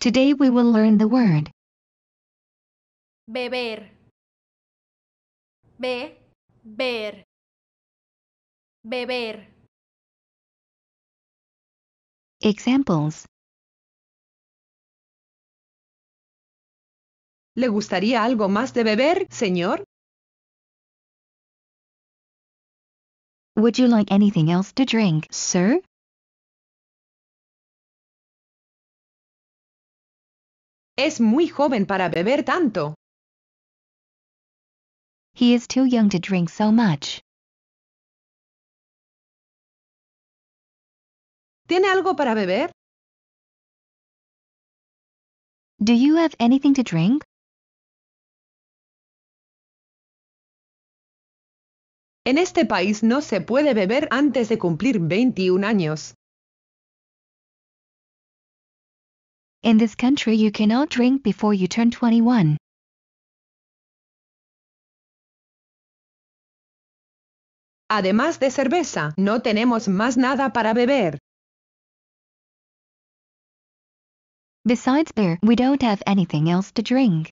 Today we will learn the word beber Be beber beber Examples ¿Le gustaría algo más de beber, señor? Would you like anything else to drink, sir? Es muy joven para beber tanto. He is too young drink so much. ¿Tiene algo para beber? anything drink? En este país no se puede beber antes de cumplir 21 años. In this country you cannot drink before you turn 21. Además de cerveza, no tenemos más nada para beber. Besides beer, we don't have anything else to drink.